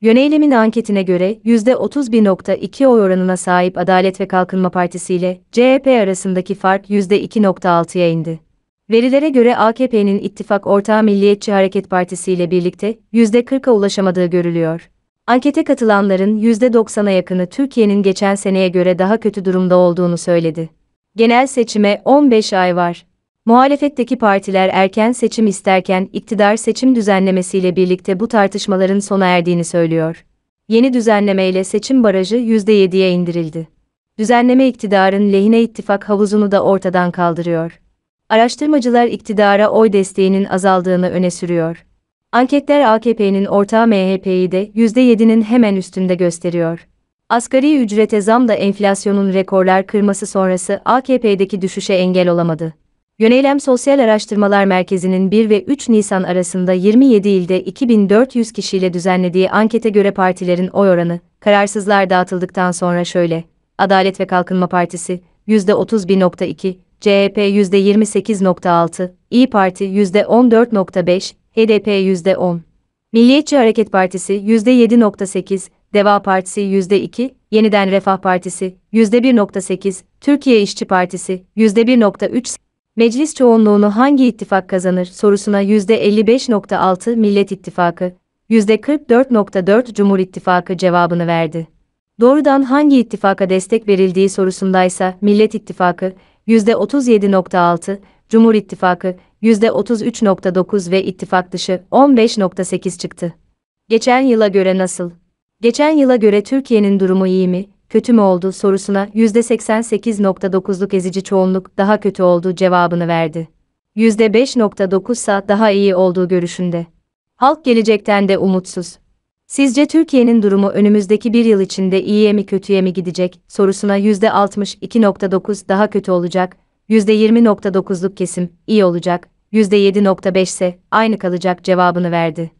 Yöneylem'in anketine göre %31.2 oy oranına sahip Adalet ve Kalkınma Partisi ile CHP arasındaki fark %2.6'ya indi. Verilere göre AKP'nin ittifak ortağı Milliyetçi Hareket Partisi ile birlikte %40'a ulaşamadığı görülüyor. Ankete katılanların %90'a yakını Türkiye'nin geçen seneye göre daha kötü durumda olduğunu söyledi. Genel seçime 15 ay var. Muhalefetteki partiler erken seçim isterken iktidar seçim düzenlemesiyle birlikte bu tartışmaların sona erdiğini söylüyor. Yeni düzenlemeyle seçim barajı %7'ye indirildi. Düzenleme iktidarın lehine ittifak havuzunu da ortadan kaldırıyor. Araştırmacılar iktidara oy desteğinin azaldığını öne sürüyor. Anketler AKP'nin ortağı MHP'yi de %7'nin hemen üstünde gösteriyor. Asgari ücrete zam da enflasyonun rekorlar kırması sonrası AKP'deki düşüşe engel olamadı. Yönelem Sosyal Araştırmalar Merkezi'nin 1 ve 3 Nisan arasında 27 ilde 2400 kişiyle düzenlediği ankete göre partilerin oy oranı, kararsızlar dağıtıldıktan sonra şöyle, Adalet ve Kalkınma Partisi %31.2, CHP %28.6, İyi Parti %14.5, HDP %10, Milliyetçi Hareket Partisi %7.8, Deva Partisi %2, Yeniden Refah Partisi %1.8, Türkiye İşçi Partisi %1.3, Meclis çoğunluğunu hangi ittifak kazanır sorusuna %55.6 Millet İttifakı, %44.4 Cumhur İttifakı cevabını verdi. Doğrudan hangi ittifaka destek verildiği sorusundaysa Millet İttifakı %37.6, Cumhur İttifakı %33.9 ve ittifak dışı 15.8 çıktı. Geçen yıla göre nasıl? Geçen yıla göre Türkiye'nin durumu iyi mi? kötü mü oldu sorusuna %88.9'luk ezici çoğunluk daha kötü oldu cevabını verdi. %5.9 ise daha iyi olduğu görüşünde. Halk gelecekten de umutsuz. Sizce Türkiye'nin durumu önümüzdeki bir yıl içinde iyiye mi kötüye mi gidecek sorusuna %62.9 daha kötü olacak, %20.9'luk kesim iyi olacak, %7.5 ise aynı kalacak cevabını verdi.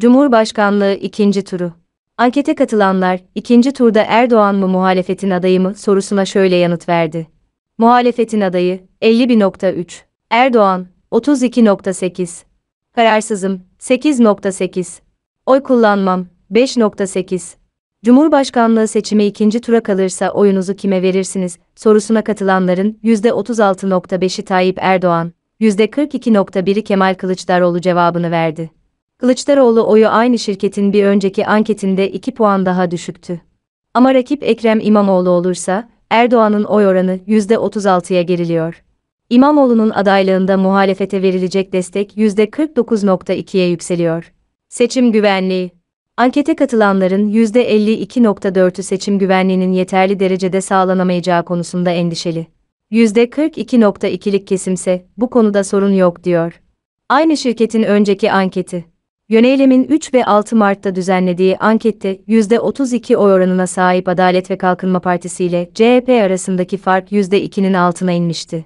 Cumhurbaşkanlığı ikinci turu Ankete katılanlar, ikinci turda Erdoğan mı muhalefetin adayı mı sorusuna şöyle yanıt verdi. Muhalefetin adayı 51.3, Erdoğan 32.8, kararsızım 8.8, oy kullanmam 5.8. Cumhurbaşkanlığı seçimi ikinci tura kalırsa oyunuzu kime verirsiniz sorusuna katılanların %36.5'i Tayyip Erdoğan, %42.1'i Kemal Kılıçdaroğlu cevabını verdi. Kılıçdaroğlu oyu aynı şirketin bir önceki anketinde 2 puan daha düşüktü. Ama rakip Ekrem İmamoğlu olursa, Erdoğan'ın oy oranı %36'ya geriliyor. İmamoğlu'nun adaylığında muhalefete verilecek destek %49.2'ye yükseliyor. Seçim güvenliği Ankete katılanların %52.4'ü seçim güvenliğinin yeterli derecede sağlanamayacağı konusunda endişeli. %42.2'lik kesimse bu konuda sorun yok diyor. Aynı şirketin önceki anketi Yönelim'in 3 ve 6 Mart'ta düzenlediği ankette %32 oy oranına sahip Adalet ve Kalkınma Partisi ile CHP arasındaki fark %2'nin altına inmişti.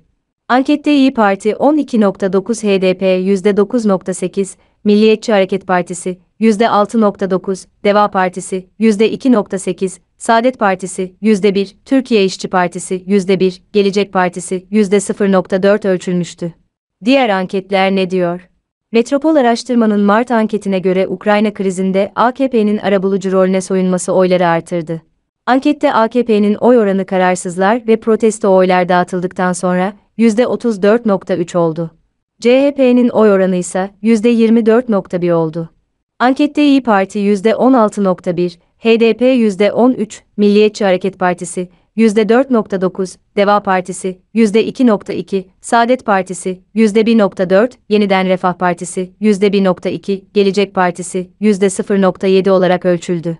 Ankette İyi Parti 12.9, HDP %9.8, Milliyetçi Hareket Partisi %6.9, Deva Partisi %2.8, Saadet Partisi %1, Türkiye İşçi Partisi %1, Gelecek Partisi %0.4 ölçülmüştü. Diğer anketler ne diyor? Metropol Araştırma'nın Mart anketine göre Ukrayna krizinde AKP'nin arabulucu rolüne soyunması oyları artırdı. Ankette AKP'nin oy oranı kararsızlar ve protesto oylar dağıtıldıktan sonra %34.3 oldu. CHP'nin oy oranı ise %24.1 oldu. Ankette İyi Parti %16.1, HDP %13, Milliyetçi Hareket Partisi %4.9, Deva Partisi, %2.2, Saadet Partisi, %1.4, Yeniden Refah Partisi, %1.2, Gelecek Partisi, %0.7 olarak ölçüldü.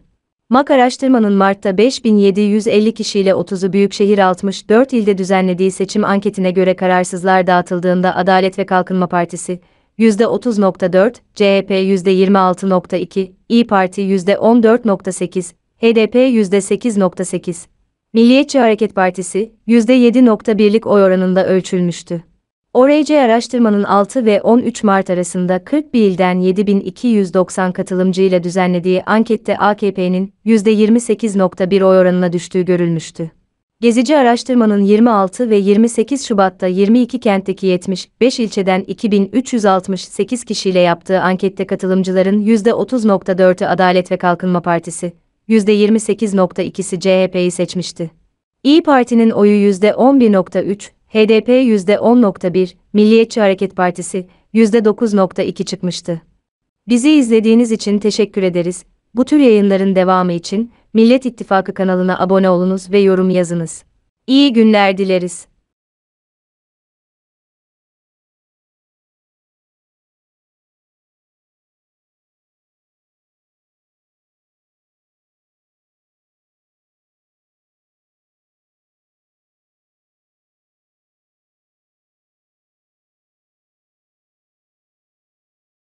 MAK araştırmanın Mart'ta 5750 kişiyle 30'u büyükşehir 64 ilde düzenlediği seçim anketine göre kararsızlar dağıtıldığında Adalet ve Kalkınma Partisi, %30.4, CHP %26.2, İyi Parti %14.8, HDP %8.8, Milliyetçi Hareket Partisi %7.1'lik oy oranında ölçülmüştü. ORC araştırmanın 6 ve 13 Mart arasında 41 ilden 7290 katılımcıyla düzenlediği ankette AKP'nin %28.1 oy oranına düştüğü görülmüştü. Gezici araştırmanın 26 ve 28 Şubat'ta 22 kentteki 75 ilçeden 2368 kişiyle yaptığı ankette katılımcıların %30.4'ü Adalet ve Kalkınma Partisi, %28.2'si CHP'yi seçmişti. İyi Parti'nin oyu %11.3, HDP %10.1, Milliyetçi Hareket Partisi %9.2 çıkmıştı. Bizi izlediğiniz için teşekkür ederiz. Bu tür yayınların devamı için Millet İttifakı kanalına abone olunuz ve yorum yazınız. İyi günler dileriz.